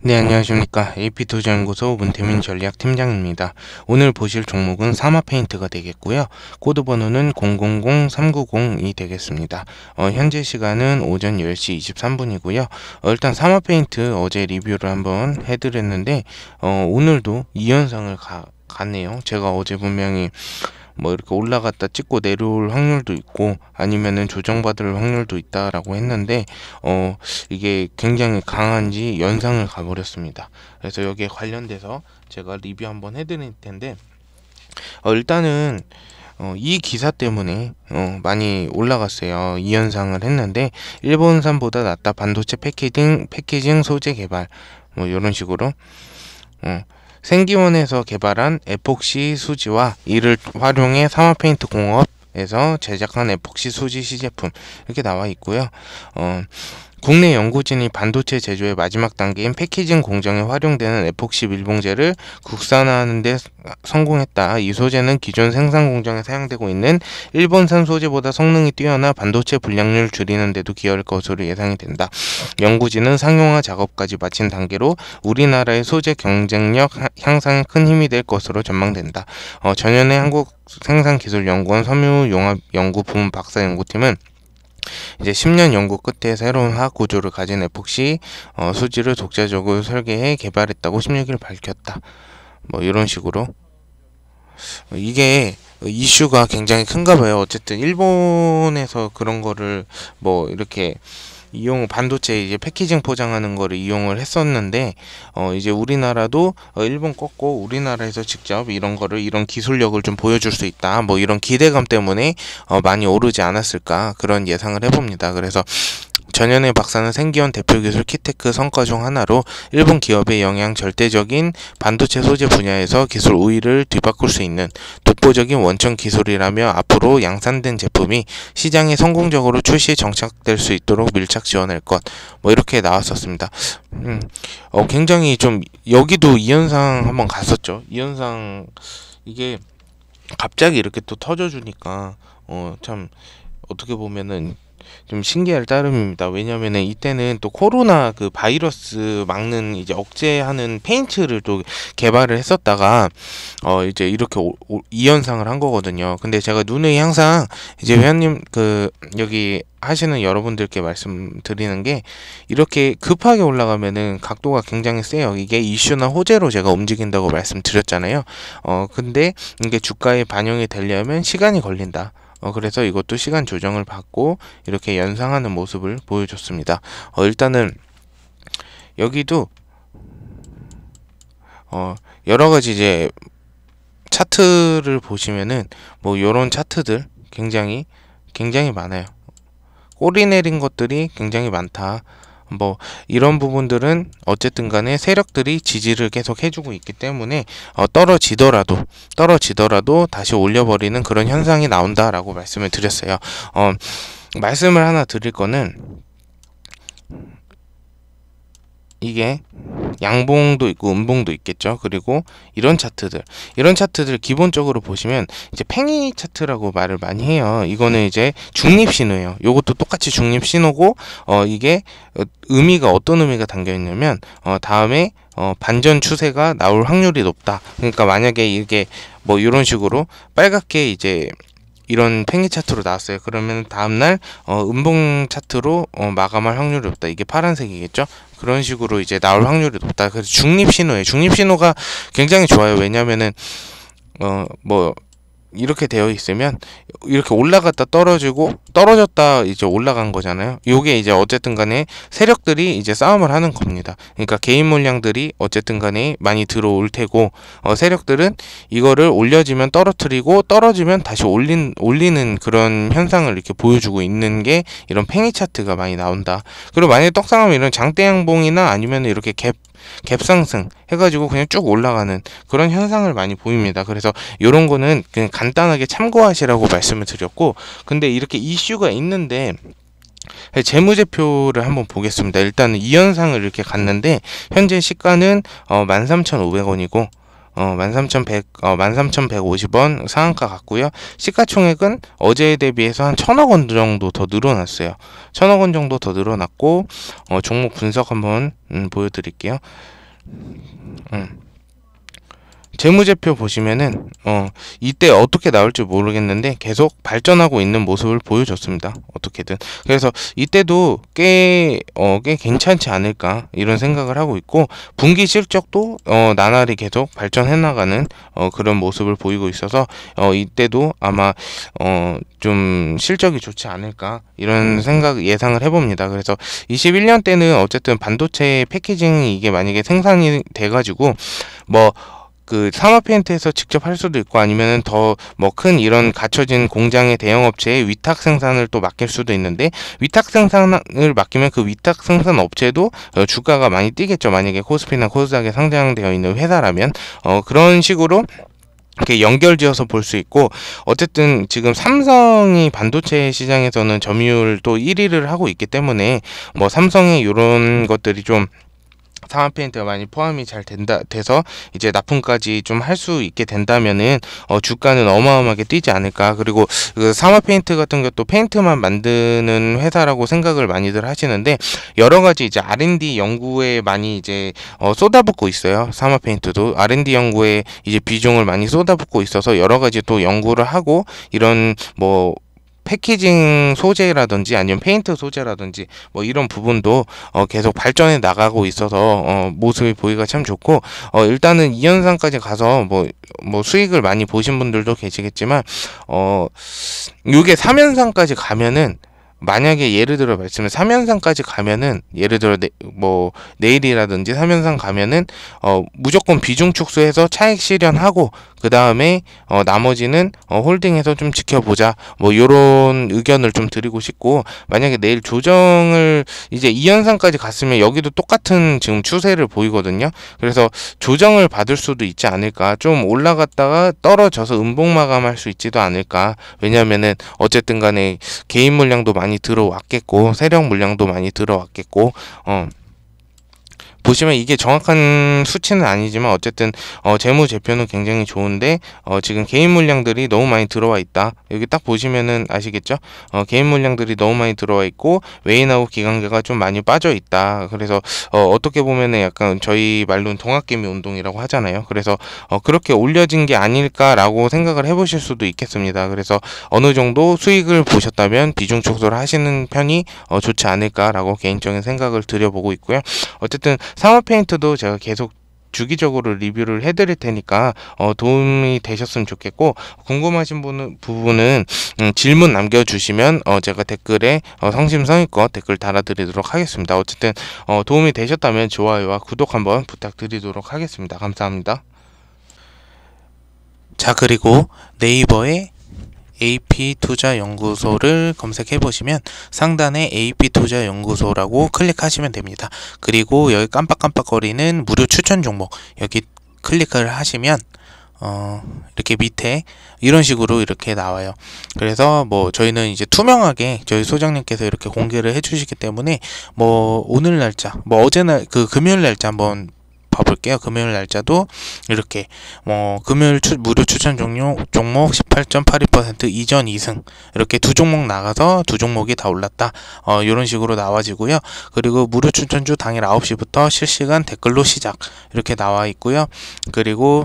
네, 안녕하십니까. AP투자연구소 문태민 전략팀장입니다. 오늘 보실 종목은 사마페인트가 되겠고요. 코드 번호는 000390이 되겠습니다. 어, 현재 시간은 오전 10시 23분이고요. 어, 일단 사마페인트 어제 리뷰를 한번 해드렸는데 어, 오늘도 이현상을 가, 갔네요. 제가 어제 분명히 뭐 이렇게 올라갔다 찍고 내려올 확률도 있고 아니면은 조정받을 확률도 있다라고 했는데 어 이게 굉장히 강한지 연상을 가버렸습니다. 그래서 여기에 관련돼서 제가 리뷰 한번 해드릴 텐데 어 일단은 어, 이 기사 때문에 어, 많이 올라갔어요. 이연상을 했는데 일본산보다 낫다. 반도체 패키징, 패키징 소재 개발 뭐 이런 식으로 어, 생기원에서 개발한 에폭시 수지와 이를 활용해 사마페인트 공업에서 제작한 에폭시 수지 시제품 이렇게 나와 있고요. 어, 국내 연구진이 반도체 제조의 마지막 단계인 패키징 공정에 활용되는 에폭시 밀봉제를 국산화하는 데 성공했다. 이 소재는 기존 생산 공정에 사용되고 있는 일본산 소재보다 성능이 뛰어나 반도체 불량률 줄이는 데도 기여할 것으로 예상이 된다. 연구진은 상용화 작업까지 마친 단계로 우리나라의 소재 경쟁력 향상에 큰 힘이 될 것으로 전망된다. 어, 전년의 한국 생산기술연구원 섬유용합연구부문 박사연구팀은 이제 10년 연구 끝에 새로운 화학 구조를 가진 에폭시 어, 수지를 독자적으로 설계해 개발했다고 16일 밝혔다. 뭐 이런 식으로 이게 이슈가 굉장히 큰가 봐요. 어쨌든 일본에서 그런 거를 뭐 이렇게 이용 반도체 이제 패키징 포장하는 거를 이용을 했었는데 어 이제 우리나라도 어 일본 꺾고 우리나라에서 직접 이런 거를 이런 기술력을 좀 보여줄 수 있다 뭐 이런 기대감 때문에 어 많이 오르지 않았을까 그런 예상을 해봅니다. 그래서 전현의 박사는 생기원 대표기술 키테크 성과 중 하나로 일본 기업의 영향 절대적인 반도체 소재 분야에서 기술 우위를 뒤바꿀 수 있는 독보적인 원천 기술이라며 앞으로 양산된 제품이 시장에 성공적으로 출시에 정착될 수 있도록 밀착 지원할 것. 뭐 이렇게 나왔었습니다. 음, 어, 굉장히 좀 여기도 이현상 한번 갔었죠. 이현상 이게 갑자기 이렇게 또 터져주니까 어, 참 어떻게 보면은 좀 신기할 따름입니다. 왜냐면은 이때는 또 코로나 그 바이러스 막는 이제 억제하는 페인트를 또 개발을 했었다가 어 이제 이렇게 오, 이현상을 한 거거든요. 근데 제가 눈에 항상 이제 회원님 그 여기 하시는 여러분들께 말씀드리는 게 이렇게 급하게 올라가면은 각도가 굉장히 세요. 이게 이슈나 호재로 제가 움직인다고 말씀드렸잖아요. 어 근데 이게 주가에 반영이 되려면 시간이 걸린다. 어, 그래서 이것도 시간 조정을 받고 이렇게 연상하는 모습을 보여줬습니다. 어, 일단은 여기도 어, 여러 가지 이제 차트를 보시면은 뭐 요런 차트들 굉장히 굉장히 많아요. 꼬리 내린 것들이 굉장히 많다. 뭐 이런 부분들은 어쨌든 간에 세력들이 지지를 계속 해주고 있기 때문에 어, 떨어지더라도 떨어지더라도 다시 올려버리는 그런 현상이 나온다라고 말씀을 드렸어요. 어, 말씀을 하나 드릴 거는 이게 양봉도 있고 음봉도 있겠죠. 그리고 이런 차트들, 이런 차트들 기본적으로 보시면 이제 팽이 차트라고 말을 많이 해요. 이거는 이제 중립 신호예요. 요것도 똑같이 중립 신호고 어 이게 의미가 어떤 의미가 담겨 있냐면 어 다음에 어 반전 추세가 나올 확률이 높다. 그러니까 만약에 이게 뭐 이런 식으로 빨갛게 이제 이런 팽이 차트로 나왔어요. 그러면 다음날 어, 음봉 차트로 어, 마감할 확률이 높다. 이게 파란색이겠죠? 그런 식으로 이제 나올 확률이 높다. 그래서 중립 신호에 중립 신호가 굉장히 좋아요. 왜냐면은 어뭐 이렇게 되어 있으면 이렇게 올라갔다 떨어지고 떨어졌다 이제 올라간 거잖아요. 요게 이제 어쨌든 간에 세력들이 이제 싸움을 하는 겁니다. 그러니까 개인 물량들이 어쨌든 간에 많이 들어올 테고 어 세력들은 이거를 올려지면 떨어뜨리고 떨어지면 다시 올린 올리는 그런 현상을 이렇게 보여주고 있는 게 이런 팽이 차트가 많이 나온다. 그리고 만약에 떡상하면 이런 장대 양봉이나 아니면 이렇게 갭 갭상승 해가지고 그냥 쭉 올라가는 그런 현상을 많이 보입니다. 그래서 이런 거는 그냥 간단하게 참고하시라고 말씀을 드렸고 근데 이렇게 이슈가 있는데 재무제표를 한번 보겠습니다. 일단은 이현상을 이렇게 갔는데 현재 시가는 어, 13,500원이고 어, 13,100, 어, 13,150원 상한가 같고요. 시가총액은 어제에 대비해서 한 천억 원 정도 더 늘어났어요. 천억 원 정도 더 늘어났고, 어, 종목 분석 한번 음, 보여드릴게요. 음. 재무제표 보시면은 어 이때 어떻게 나올지 모르겠는데 계속 발전하고 있는 모습을 보여줬습니다. 어떻게든 그래서 이때도 꽤어꽤 어, 꽤 괜찮지 않을까 이런 생각을 하고 있고 분기 실적도 어 나날이 계속 발전해 나가는 어 그런 모습을 보이고 있어서 어 이때도 아마 어 좀 실적이 좋지 않을까 이런 음. 생각 예상을 해봅니다. 그래서 21년 때는 어쨌든 반도체 패키징이 이게 만약에 생산이 돼가지고 뭐그 산업 이벤트에서 직접 할 수도 있고 아니면은 더 뭐 큰 이런 갖춰진 공장의 대형 업체에 위탁 생산을 또 맡길 수도 있는데 위탁 생산을 맡기면 그 위탁 생산 업체도 어, 주가가 많이 뛰겠죠. 만약에 코스피나 코스닥에 상장되어 있는 회사라면 어 그런 식으로 이렇게 연결지어서 볼 수 있고 어쨌든 지금 삼성이 반도체 시장에서는 점유율 또 1위를 하고 있기 때문에 뭐 삼성의 이런 것들이 좀 상한 페인트가 많이 포함이 잘 된다 돼서 이제 납품까지 좀 할 수 있게 된다면은 어, 주가는 어마어마하게 뛰지 않을까 그리고 그 상하 페인트 같은 것도 페인트만 만드는 회사라고 생각을 많이들 하시는데 여러 가지 이제 R&D 연구에 많이 이제 어, 쏟아붓고 있어요 상하 페인트도 R&D 연구에 이제 비중을 많이 쏟아붓고 있어서 여러 가지 또 연구를 하고 이런 뭐 패키징 소재라든지 아니면 페인트 소재라든지 뭐 이런 부분도 어, 계속 발전해 나가고 있어서 어, 모습이 보기가 참 좋고 어, 일단은 이 현상까지 가서 뭐뭐 뭐 수익을 많이 보신 분들도 계시겠지만 어 요게 3연상까지 가면은 만약에 예를 들어 말씀을 3연상까지 가면은 예를 들어 내, 뭐 내일이라든지 3연상 가면은 어 무조건 비중 축소해서 차익 실현하고 그 다음에 어, 나머지는 어, 홀딩해서 좀 지켜보자 뭐 요런 의견을 좀 드리고 싶고 만약에 내일 조정을 이제 2연상까지 갔으면 여기도 똑같은 지금 추세를 보이거든요 그래서 조정을 받을 수도 있지 않을까 좀 올라갔다가 떨어져서 음봉 마감할 수 있지도 않을까 왜냐면은 어쨌든 간에 개인 물량도 많이 들어왔겠고 세력 물량도 많이 들어왔겠고 어 보시면 이게 정확한 수치는 아니지만 어쨌든 어, 재무제표는 굉장히 좋은데 어, 지금 개인 물량들이 너무 많이 들어와 있다. 여기 딱 보시면은 아시겠죠? 어, 개인 물량들이 너무 많이 들어와 있고 외인하고 기관계가 좀 많이 빠져 있다. 그래서 어, 떻게 보면은 약간 저희 말로는 동학개미 운동이라고 하잖아요. 그래서 어, 그렇게 올려진 게 아닐까라고 생각을 해보실 수도 있겠습니다. 그래서 어느 정도 수익을 보셨다면 비중 축소를 하시는 편이 어, 좋지 않을까라고 개인적인 생각을 들여보고 있고요. 어쨌든 사마 페인트도 제가 계속 주기적으로 리뷰를 해드릴 테니까 어, 도움이 되셨으면 좋겠고 궁금하신 분은, 부분은 음, 질문 남겨주시면 어, 제가 댓글에 어, 성심성의껏 댓글 달아드리도록 하겠습니다. 어쨌든 어, 도움이 되셨다면 좋아요와 구독 한번 부탁드리도록 하겠습니다. 감사합니다. 자 그리고 네이버에 AP투자연구소를 검색해 보시면 상단에 AP투자연구소라고 클릭하시면 됩니다. 그리고 여기 깜빡깜빡거리는 무료 추천 종목 여기 클릭을 하시면 어, 이렇게 밑에 이런 식으로 이렇게 나와요. 그래서 뭐 저희는 이제 투명하게 저희 소장님께서 이렇게 공개를 해주시기 때문에 뭐 오늘 날짜, 뭐 어제 날그 금요일 날짜 한번 봐볼게요. 금요일 날짜도 이렇게 뭐 금요일 추, 무료 추천 종료, 종목 18.82% 이전 2승 이렇게 두 종목 나가서 두 종목이 다 올랐다 어, 이런 식으로 나와지고요. 그리고 무료 추천주 당일 9시부터 실시간 댓글로 시작 이렇게 나와 있고요. 그리고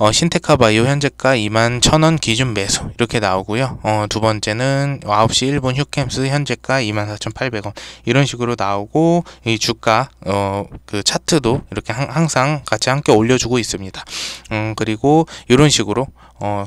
어, 신테카 바이오 현재가 2 1,000원 기준 매수 이렇게 나오고요. 어, 두 번째는 9시 일본 휴캠스 현재가 2 4,800원 이런 식으로 나오고 이 주가 어, 그 차트도 이렇게 항상 같이 함께 올려주고 있습니다. 음, 그리고 이런 식으로 어,